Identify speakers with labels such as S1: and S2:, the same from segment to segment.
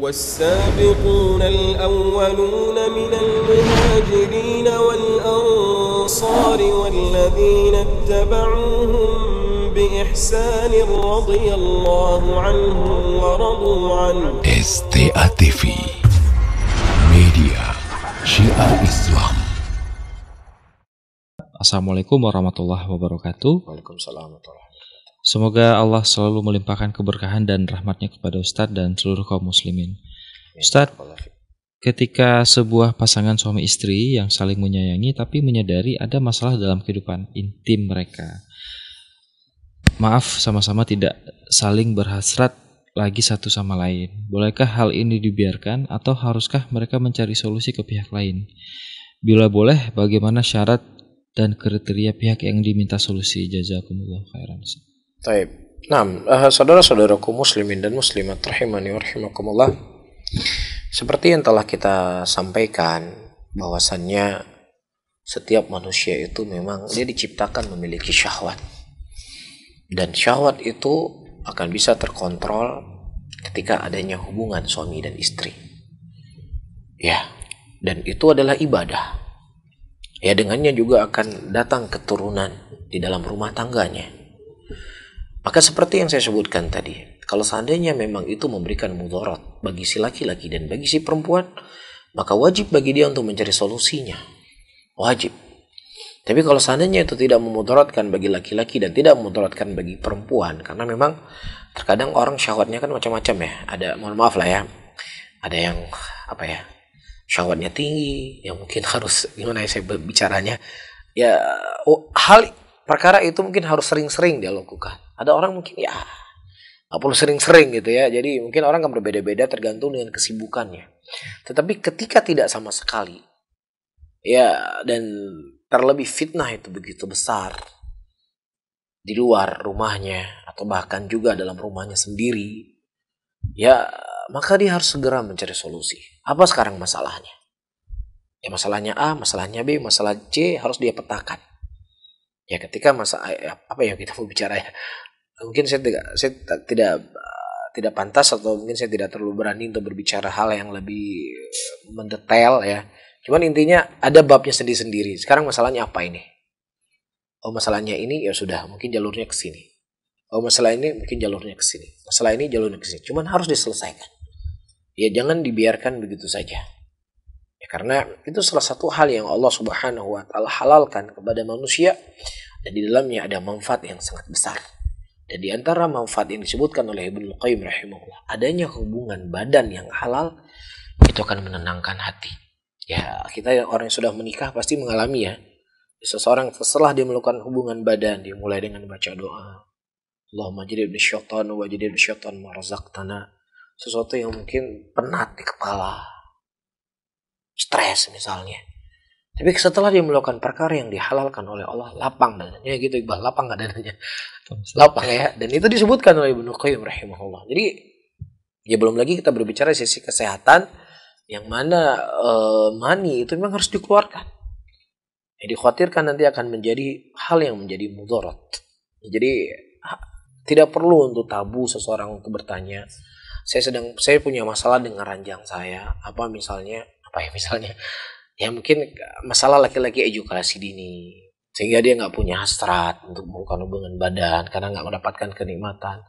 S1: والسابقون الأولون من المهاجرين والأنصار والذين اتبعوهم بإحسان رضي الله عنهم ورضوا عنه استئتفي ميديا شيعة إسلام
S2: Assalamualaikum warahmatullahi wabarakatuh. Waalaikumsalam warahmatullahi wabarakatuh. Semoga Allah selalu melimpahkan keberkahan dan rahmatnya kepada Ustadz dan seluruh kaum muslimin. Ustadz, ketika sebuah pasangan suami istri yang saling menyayangi tapi menyadari ada masalah dalam kehidupan intim mereka. Maaf, sama-sama tidak saling berhasrat lagi satu sama lain. Bolehkah hal ini dibiarkan atau haruskah mereka mencari solusi ke pihak lain? Bila boleh, bagaimana syarat dan kriteria pihak yang diminta solusi? Jazakumullah khairan.
S1: Taib. Nah, saudara-saudaraku muslimin dan muslimat rahimani warahimakumullah. Seperti yang telah kita sampaikan bahwasannya setiap manusia itu memang dia diciptakan memiliki syahwat. Dan syahwat itu akan bisa terkontrol ketika adanya hubungan suami dan istri. Ya, dan itu adalah ibadah. Ya dengannya juga akan datang keturunan di dalam rumah tangganya. Maka seperti yang saya sebutkan tadi, kalau seandainya memang itu memberikan mudarat bagi si laki-laki dan bagi si perempuan, maka wajib bagi dia untuk mencari solusinya. Wajib. Tapi kalau seandainya itu tidak memudaratkan bagi laki-laki dan tidak memudaratkan bagi perempuan, karena memang terkadang orang syahwatnya kan macam-macam ya. Ada, mohon maaf lah ya, ada yang apa ya, syahwatnya tinggi, yang mungkin harus gimana ya saya bicaranya, ya oh, hal perkara itu mungkin harus sering-sering dia lakukan ada orang mungkin ya perlu sering-sering gitu ya. Jadi mungkin orang akan berbeda-beda tergantung dengan kesibukannya. Tetapi ketika tidak sama sekali, ya dan terlebih fitnah itu begitu besar di luar rumahnya atau bahkan juga dalam rumahnya sendiri, ya maka dia harus segera mencari solusi. Apa sekarang masalahnya? Ya masalahnya A, masalahnya B, masalah C harus dia petakan. Ya ketika masa eh, apa ya kita mau bicara ya mungkin saya tidak saya tidak tidak pantas atau mungkin saya tidak terlalu berani untuk berbicara hal yang lebih mendetail ya. Cuman intinya ada babnya sendiri-sendiri. Sekarang masalahnya apa ini? Oh masalahnya ini ya sudah mungkin jalurnya ke sini. Oh masalah ini mungkin jalurnya ke sini. Masalah ini jalurnya ke sini. Cuman harus diselesaikan. Ya jangan dibiarkan begitu saja. Ya, karena itu salah satu hal yang Allah Subhanahu wa taala halalkan kepada manusia dan di dalamnya ada manfaat yang sangat besar. Dan di antara manfaat yang disebutkan oleh Ibnu Qayyim rahimahullah, adanya hubungan badan yang halal itu akan menenangkan hati. Ya, kita yang orang yang sudah menikah pasti mengalami ya. Seseorang setelah dia melakukan hubungan badan, dia mulai dengan baca doa. Allahumma ibn syaitan wa ibn syaitan tanah. Sesuatu yang mungkin penat di kepala. Stres misalnya. Tapi setelah dia melakukan perkara yang dihalalkan oleh Allah, lapang dadanya gitu, Iqbal, lapang gak dadanya? Lapang ya. Dan itu disebutkan oleh Ibnu Qayyim rahimahullah. Jadi ya belum lagi kita berbicara sisi kesehatan yang mana uh, mani itu memang harus dikeluarkan. Ya, dikhawatirkan nanti akan menjadi hal yang menjadi mudarat. Jadi tidak perlu untuk tabu seseorang untuk bertanya. Saya sedang saya punya masalah dengan ranjang saya. Apa misalnya? Apa ya misalnya? ya mungkin eh, masalah laki-laki edukasi dini sehingga dia nggak punya hasrat untuk melakukan hubungan badan karena nggak mendapatkan kenikmatan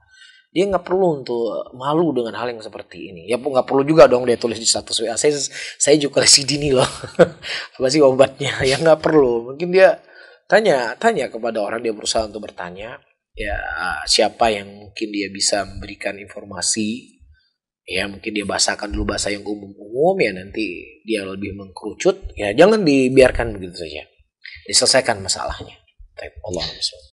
S1: dia nggak perlu untuk malu dengan hal yang seperti ini ya pun nggak perlu juga dong dia tulis di status wa saya saya juga si dini loh apa sih obatnya ya nggak perlu mungkin dia tanya tanya kepada orang dia berusaha untuk bertanya ya siapa yang mungkin dia bisa memberikan informasi ya mungkin dia bahasakan dulu bahasa yang umum-umum ya nanti dia lebih mengkerucut, ya jangan dibiarkan begitu saja. Diselesaikan masalahnya. Allah SWT.